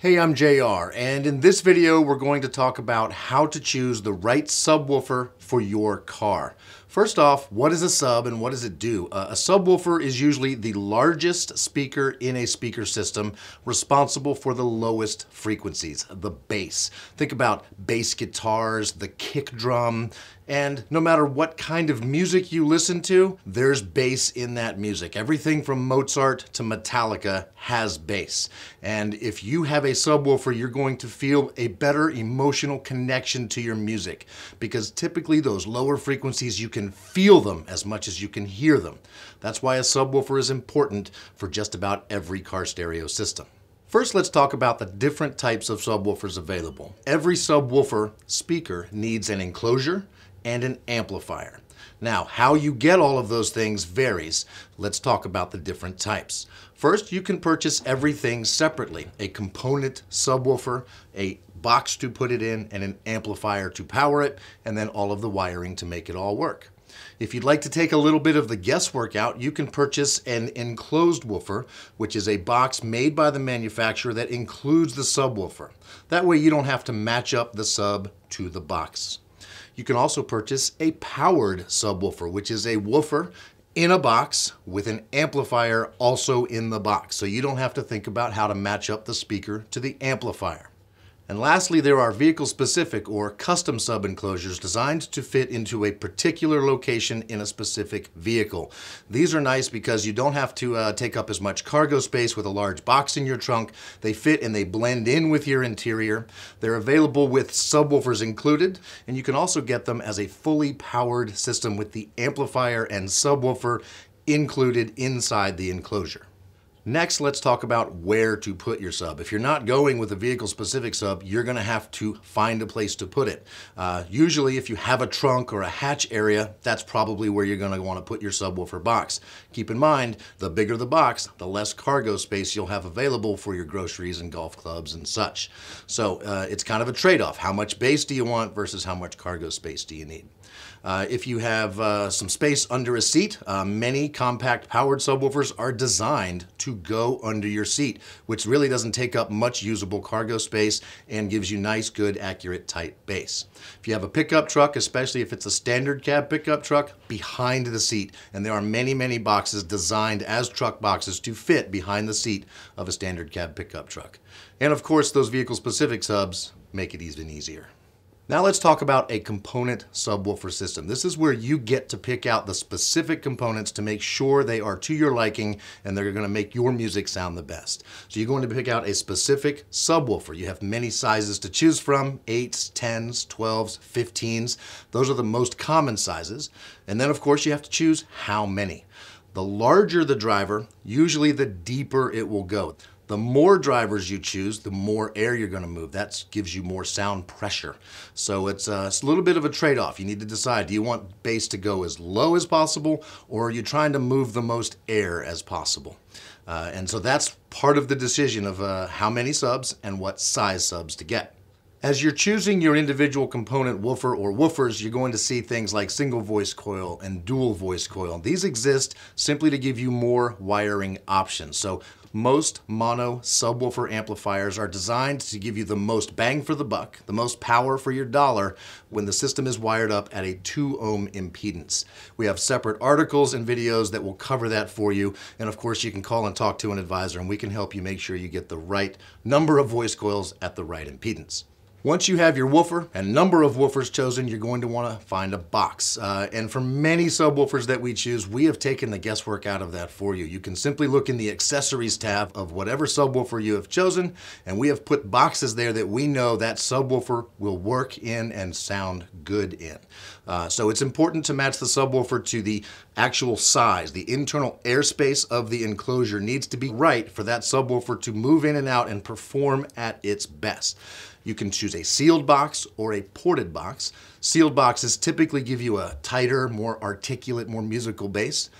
Hey, I'm JR, and in this video, we're going to talk about how to choose the right subwoofer for your car. First off, what is a sub and what does it do? Uh, a subwoofer is usually the largest speaker in a speaker system responsible for the lowest frequencies, the bass. Think about bass guitars, the kick drum, and no matter what kind of music you listen to, there's bass in that music. Everything from Mozart to Metallica has bass. And if you have a subwoofer, you're going to feel a better emotional connection to your music because typically those lower frequencies you can can feel them as much as you can hear them. That's why a subwoofer is important for just about every car stereo system. First, let's talk about the different types of subwoofers available. Every subwoofer speaker needs an enclosure and an amplifier. Now, how you get all of those things varies. Let's talk about the different types. First, you can purchase everything separately, a component subwoofer, a box to put it in, and an amplifier to power it, and then all of the wiring to make it all work. If you'd like to take a little bit of the guesswork out, you can purchase an enclosed woofer, which is a box made by the manufacturer that includes the subwoofer. That way you don't have to match up the sub to the box. You can also purchase a powered subwoofer, which is a woofer in a box with an amplifier also in the box. So you don't have to think about how to match up the speaker to the amplifier. And lastly, there are vehicle-specific or custom sub-enclosures designed to fit into a particular location in a specific vehicle. These are nice because you don't have to uh, take up as much cargo space with a large box in your trunk. They fit and they blend in with your interior. They're available with subwoofers included, and you can also get them as a fully powered system with the amplifier and subwoofer included inside the enclosure. Next, let's talk about where to put your sub. If you're not going with a vehicle-specific sub, you're gonna have to find a place to put it. Uh, usually, if you have a trunk or a hatch area, that's probably where you're gonna wanna put your subwoofer box. Keep in mind, the bigger the box, the less cargo space you'll have available for your groceries and golf clubs and such. So uh, it's kind of a trade-off. How much base do you want versus how much cargo space do you need? Uh, if you have uh, some space under a seat, uh, many compact powered subwoofers are designed to go under your seat, which really doesn't take up much usable cargo space and gives you nice, good, accurate, tight bass. If you have a pickup truck, especially if it's a standard cab pickup truck, behind the seat. And there are many, many boxes designed as truck boxes to fit behind the seat of a standard cab pickup truck. And of course, those vehicle specific subs make it even easier. Now let's talk about a component subwoofer system. This is where you get to pick out the specific components to make sure they are to your liking and they're gonna make your music sound the best. So you're going to pick out a specific subwoofer. You have many sizes to choose from, 8s, 10s, 12s, 15s. Those are the most common sizes. And then of course you have to choose how many. The larger the driver, usually the deeper it will go. The more drivers you choose, the more air you're gonna move. That gives you more sound pressure. So it's a, uh, it's a little bit of a trade-off. You need to decide, do you want bass to go as low as possible or are you trying to move the most air as possible? Uh, and so that's part of the decision of uh, how many subs and what size subs to get. As you're choosing your individual component woofer or woofers, you're going to see things like single voice coil and dual voice coil. These exist simply to give you more wiring options. So most mono subwoofer amplifiers are designed to give you the most bang for the buck, the most power for your dollar when the system is wired up at a 2 ohm impedance. We have separate articles and videos that will cover that for you. And of course, you can call and talk to an advisor and we can help you make sure you get the right number of voice coils at the right impedance. Once you have your woofer and number of woofers chosen, you're going to want to find a box. Uh, and for many subwoofers that we choose, we have taken the guesswork out of that for you. You can simply look in the accessories tab of whatever subwoofer you have chosen, and we have put boxes there that we know that subwoofer will work in and sound good in. Uh, so it's important to match the subwoofer to the actual size. The internal airspace of the enclosure needs to be right for that subwoofer to move in and out and perform at its best. You can choose a sealed box or a ported box. Sealed boxes typically give you a tighter, more articulate, more musical bass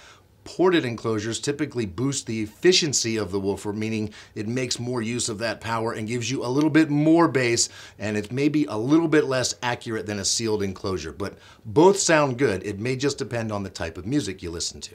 ported enclosures typically boost the efficiency of the woofer, meaning it makes more use of that power and gives you a little bit more bass, and it's maybe a little bit less accurate than a sealed enclosure. But both sound good. It may just depend on the type of music you listen to.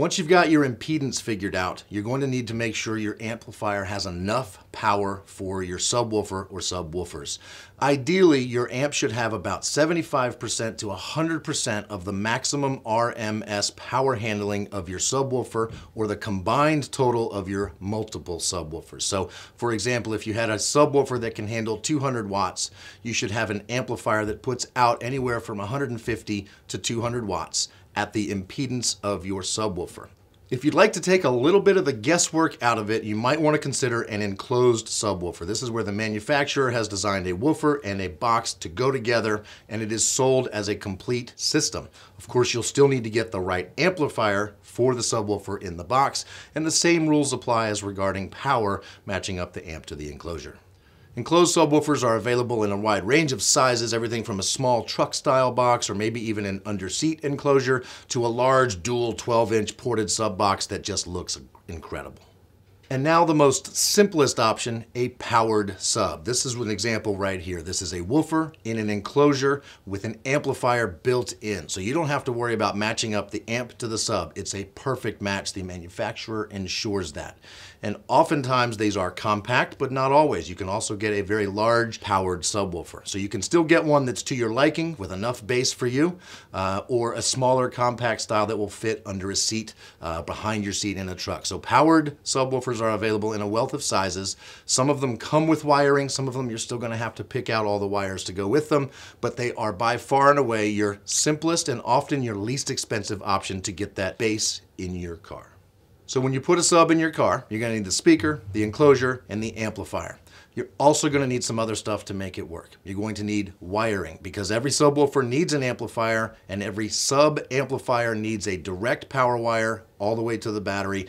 Once you've got your impedance figured out, you're going to need to make sure your amplifier has enough power for your subwoofer or subwoofers. Ideally, your amp should have about 75% to 100% of the maximum RMS power handling of your subwoofer or the combined total of your multiple subwoofers. So for example, if you had a subwoofer that can handle 200 watts, you should have an amplifier that puts out anywhere from 150 to 200 watts at the impedance of your subwoofer. If you'd like to take a little bit of the guesswork out of it, you might want to consider an enclosed subwoofer. This is where the manufacturer has designed a woofer and a box to go together, and it is sold as a complete system. Of course, you'll still need to get the right amplifier for the subwoofer in the box, and the same rules apply as regarding power matching up the amp to the enclosure. Enclosed subwoofers are available in a wide range of sizes, everything from a small truck style box or maybe even an underseat enclosure to a large dual 12 inch ported sub box that just looks incredible. And now the most simplest option, a powered sub. This is an example right here. This is a woofer in an enclosure with an amplifier built in. So you don't have to worry about matching up the amp to the sub. It's a perfect match. The manufacturer ensures that. And oftentimes these are compact, but not always. You can also get a very large powered subwoofer. So you can still get one that's to your liking with enough bass for you, uh, or a smaller compact style that will fit under a seat, uh, behind your seat in a truck. So powered subwoofers are available in a wealth of sizes. Some of them come with wiring, some of them you're still gonna have to pick out all the wires to go with them, but they are by far and away your simplest and often your least expensive option to get that bass in your car. So when you put a sub in your car, you're gonna need the speaker, the enclosure, and the amplifier. You're also gonna need some other stuff to make it work. You're going to need wiring because every subwoofer needs an amplifier and every sub amplifier needs a direct power wire all the way to the battery.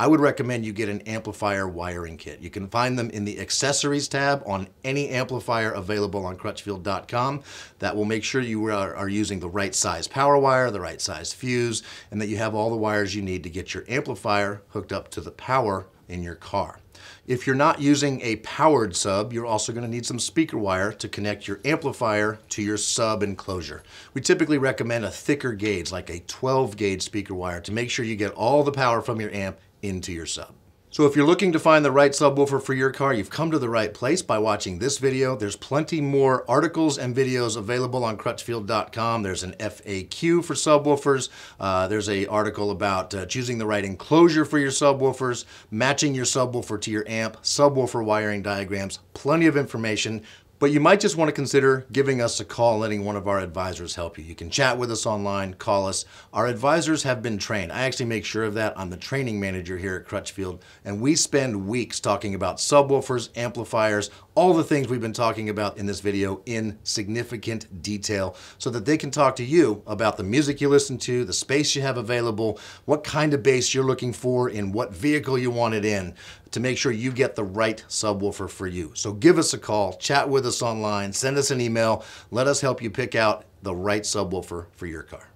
I would recommend you get an amplifier wiring kit. You can find them in the accessories tab on any amplifier available on crutchfield.com. That will make sure you are, are, using the right size power wire, the right size fuse, and that you have all the wires you need to get your amplifier hooked up to the power in your car. If you're not using a powered sub, you're also going to need some speaker wire to connect your amplifier to your sub enclosure. We typically recommend a thicker gauge, like a 12 gauge speaker wire, to make sure you get all the power from your amp into your sub. So if you're looking to find the right subwoofer for your car, you've come to the right place by watching this video. There's plenty more articles and videos available on crutchfield.com. There's an FAQ for subwoofers. Uh, there's a article about uh, choosing the right enclosure for your subwoofers, matching your subwoofer to your amp, subwoofer wiring diagrams, plenty of information. But you might just want to consider giving us a call, letting one of our advisors help you. You can chat with us online, call us. Our advisors have been trained. I actually make sure of that. I'm the training manager here at Crutchfield, and we spend weeks talking about subwoofers, amplifiers, all the things we've been talking about in this video in significant detail so that they can talk to you about the music you listen to, the space you have available, what kind of bass you're looking for, and what vehicle you want it in to make sure you get the right subwoofer for you. So give us a call, chat with us online, send us an email, let us help you pick out the right subwoofer for your car.